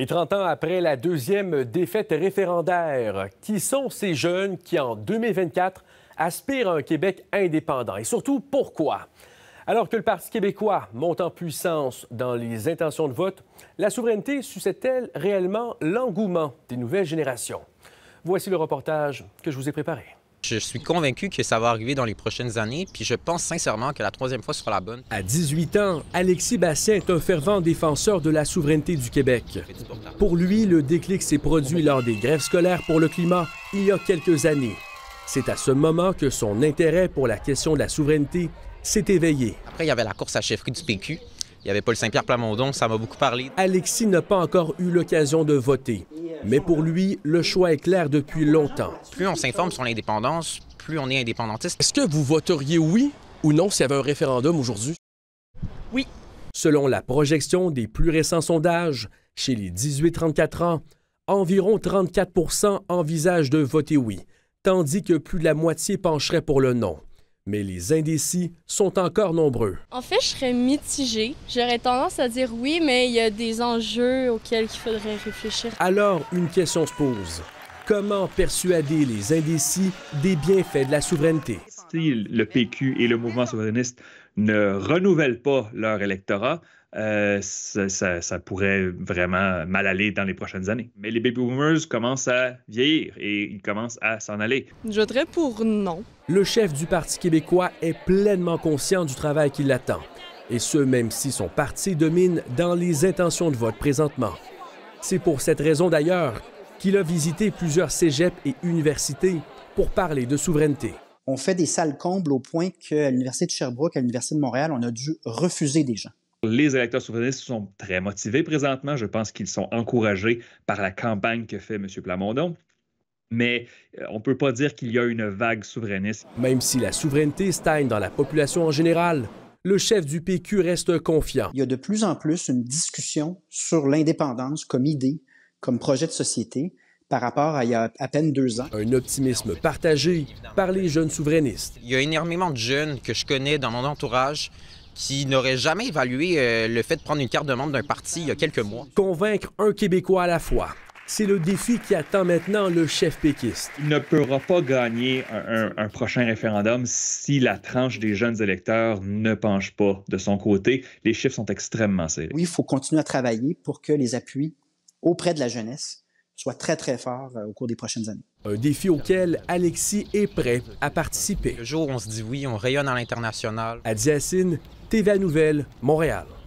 Et 30 ans après la deuxième défaite référendaire, qui sont ces jeunes qui, en 2024, aspirent à un Québec indépendant? Et surtout, pourquoi? Alors que le Parti québécois monte en puissance dans les intentions de vote, la souveraineté suscite-t-elle réellement l'engouement des nouvelles générations? Voici le reportage que je vous ai préparé. Je suis convaincu que ça va arriver dans les prochaines années, puis je pense sincèrement que la troisième fois sera la bonne. À 18 ans, Alexis Bassin est un fervent défenseur de la souveraineté du Québec. Pour lui, le déclic s'est produit lors des grèves scolaires pour le climat il y a quelques années. C'est à ce moment que son intérêt pour la question de la souveraineté s'est éveillé. Après, il y avait la course à chefferie du PQ. Il y avait Paul Saint-Pierre Plamondon, ça m'a beaucoup parlé. Alexis n'a pas encore eu l'occasion de voter. Mais pour lui, le choix est clair depuis longtemps. Plus on s'informe sur l'indépendance, plus on est indépendantiste. Est-ce que vous voteriez oui ou non s'il y avait un référendum aujourd'hui? Oui. Selon la projection des plus récents sondages, chez les 18-34 ans, environ 34 envisagent de voter oui, tandis que plus de la moitié pencherait pour le non mais les indécis sont encore nombreux. En fait, je serais mitigée. J'aurais tendance à dire oui, mais il y a des enjeux auxquels il faudrait réfléchir. Alors, une question se pose. Comment persuader les indécis des bienfaits de la souveraineté? si le PQ et le mouvement souverainiste ne renouvellent pas leur électorat, euh, ça, pourrait vraiment mal aller dans les prochaines années. Mais les baby boomers commencent à vieillir et ils commencent à s'en aller. Je voudrais pour non. Le chef du Parti québécois est pleinement conscient du travail qui l'attend. Et ce, même si son parti domine dans les intentions de vote présentement. C'est pour cette raison d'ailleurs qu'il a visité plusieurs cégeps et universités pour parler de souveraineté on fait des salles combles au point qu'à l'Université de Sherbrooke, à l'Université de Montréal, on a dû refuser des gens. Les électeurs souverainistes sont très motivés présentement. Je pense qu'ils sont encouragés par la campagne que fait M. Plamondon. Mais euh, on ne peut pas dire qu'il y a une vague souverainiste. Même si la souveraineté stagne dans la population en général, le chef du PQ reste confiant. Il y a de plus en plus une discussion sur l'indépendance comme idée, comme projet de société par rapport à il y a à peine deux ans. Un optimisme partagé par les jeunes souverainistes. Il y a énormément de jeunes que je connais dans mon entourage qui n'auraient jamais évalué euh, le fait de prendre une carte de membre d'un parti il y a quelques mois. Convaincre un Québécois à la fois. C'est le défi qui attend maintenant le chef péquiste. Il ne pourra pas gagner un, un, prochain référendum si la tranche des jeunes électeurs ne penche pas de son côté. Les chiffres sont extrêmement serrés. Oui, il faut continuer à travailler pour que les appuis auprès de la jeunesse soit très, très fort euh, au cours des prochaines années. Un défi auquel Alexis est prêt à participer. Le jour où on se dit oui, on rayonne à l'international. à Diacine TVA Nouvelle, Montréal.